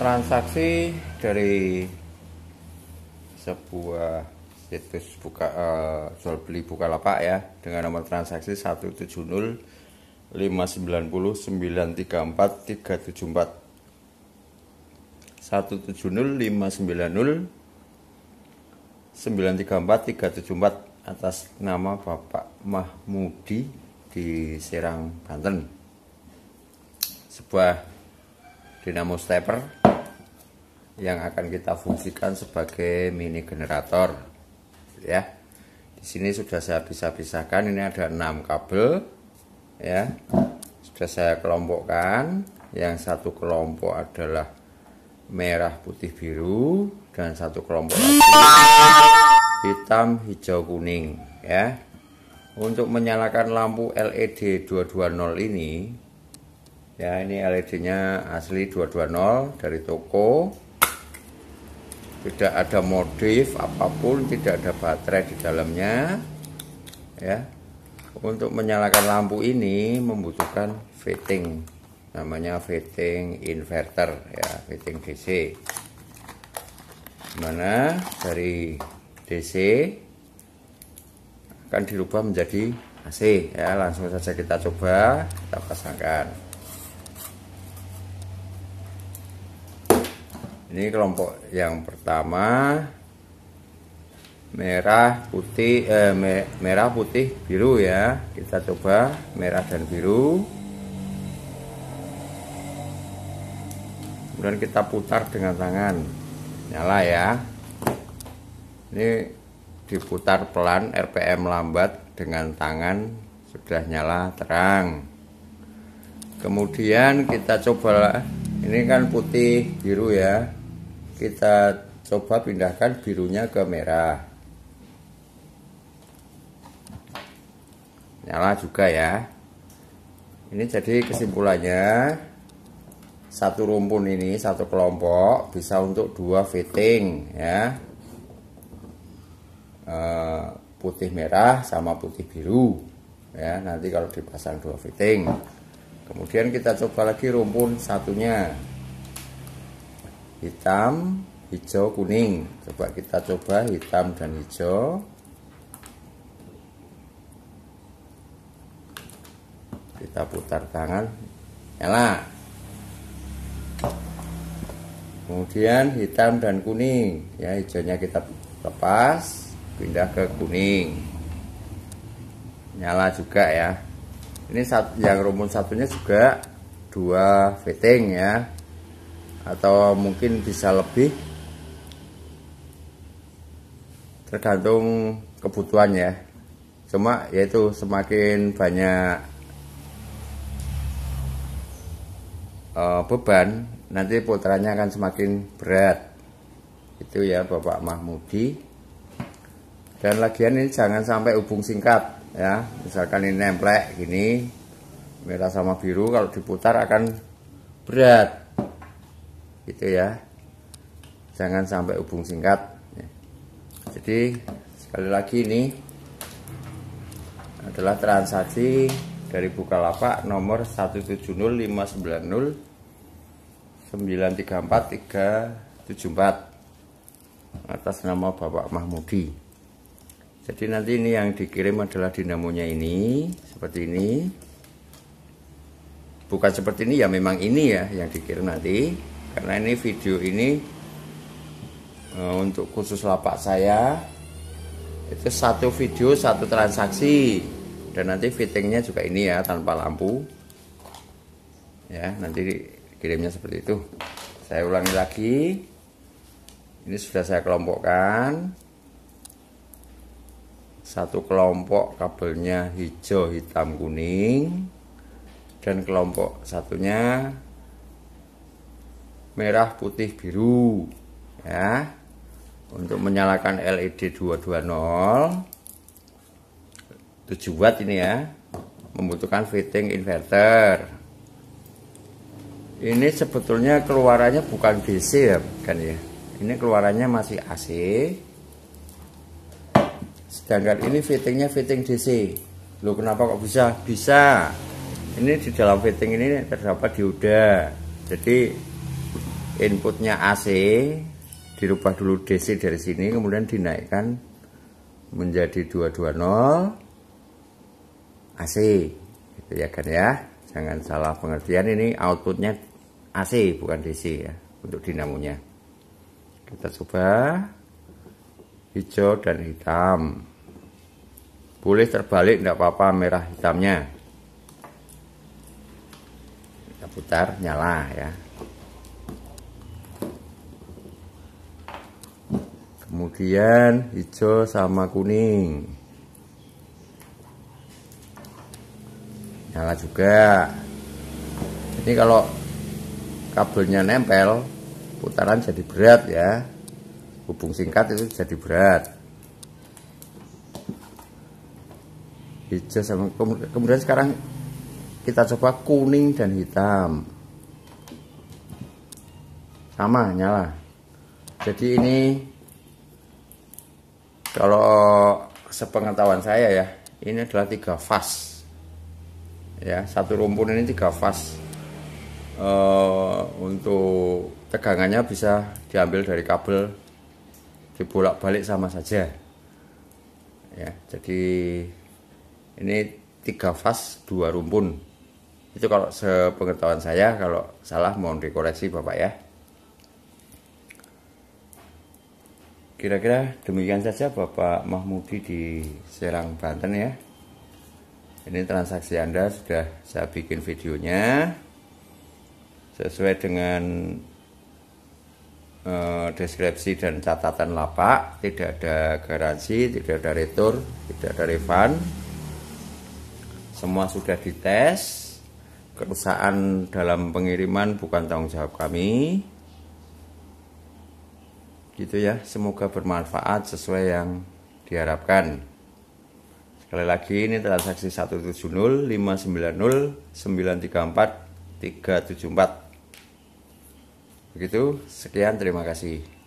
transaksi dari sebuah situs buka uh, jual beli Bukalapak ya dengan nomor transaksi 170 590 934 374 170 590 934 374 atas nama Bapak Mahmudi di Serang Banten sebuah dinamo stepper yang akan kita fungsikan sebagai mini generator ya di sini sudah saya bisa pisahkan ini ada enam kabel ya sudah saya kelompokkan yang satu kelompok adalah merah putih biru dan satu kelompok hitam hijau kuning ya untuk menyalakan lampu LED 220 ini ya ini LED-nya asli 220 dari toko tidak ada modif apapun tidak ada baterai di dalamnya ya untuk menyalakan lampu ini membutuhkan fitting namanya fitting inverter ya fitting DC mana dari DC akan dirubah menjadi AC ya langsung saja kita coba kita pasangkan ini kelompok yang pertama merah putih eh, merah putih biru ya kita coba merah dan biru kemudian kita putar dengan tangan nyala ya ini diputar pelan RPM lambat dengan tangan sudah nyala terang kemudian kita coba ini kan putih biru ya kita coba pindahkan birunya ke merah nyala juga ya ini jadi kesimpulannya satu rumpun ini satu kelompok bisa untuk dua fitting ya e, putih merah sama putih biru ya nanti kalau dipasang dua fitting kemudian kita coba lagi rumpun satunya hitam hijau kuning coba kita coba hitam dan hijau kita putar tangan nyala kemudian hitam dan kuning ya hijaunya kita lepas pindah ke kuning nyala juga ya ini yang rumun satunya juga dua fitting ya atau mungkin bisa lebih tergantung kebutuhan ya cuma yaitu semakin banyak uh, beban nanti putranya akan semakin berat itu ya Bapak Mahmudi dan lagian ini jangan sampai hubung singkat ya misalkan ini nemplek gini merah sama biru kalau diputar akan berat gitu ya jangan sampai hubung singkat ya. jadi sekali lagi ini adalah transaksi dari Bukalapak nomor 170590934 atas nama Bapak Mahmudi jadi nanti ini yang dikirim adalah dinamonya ini seperti ini bukan seperti ini ya memang ini ya yang dikirim nanti karena ini video ini uh, untuk khusus lapak saya itu satu video satu transaksi dan nanti fittingnya juga ini ya tanpa lampu ya nanti kirimnya seperti itu saya ulangi lagi ini sudah saya kelompokkan satu kelompok kabelnya hijau hitam kuning dan kelompok satunya merah, putih, biru ya. Untuk menyalakan LED 220 7 watt ini ya. Membutuhkan fitting inverter. Ini sebetulnya keluarannya bukan DC ya, kan ya. Ini keluarannya masih AC. Sedangkan ini fittingnya fitting DC. lu kenapa kok bisa? Bisa. Ini di dalam fitting ini terdapat dioda. Jadi inputnya AC dirubah dulu DC dari sini kemudian dinaikkan menjadi 220 AC gitu ya kan ya jangan salah pengertian ini outputnya AC bukan DC ya untuk dinamonya kita coba hijau dan hitam boleh terbalik tidak apa-apa merah hitamnya kita putar nyala ya kemudian hijau sama kuning nyala juga ini kalau kabelnya nempel putaran jadi berat ya hubung singkat itu jadi berat hijau sama kemudian sekarang kita coba kuning dan hitam sama nyala jadi ini kalau sepengetahuan saya ya, ini adalah tiga fas. Ya, satu rumpun ini tiga fas. E, untuk tegangannya bisa diambil dari kabel dibolak-balik sama saja. Ya, jadi ini tiga fas dua rumpun. Itu kalau sepengetahuan saya, kalau salah mohon dikoreksi Bapak ya. Kira-kira demikian saja Bapak Mahmudi di Serang, Banten ya. Ini transaksi Anda sudah saya bikin videonya. Sesuai dengan eh, deskripsi dan catatan lapak, tidak ada garansi, tidak ada retur, tidak ada refund. Semua sudah dites. Kerusakan dalam pengiriman bukan tanggung jawab kami gitu ya semoga bermanfaat sesuai yang diharapkan sekali lagi ini transaksi 170590934374 begitu sekian terima kasih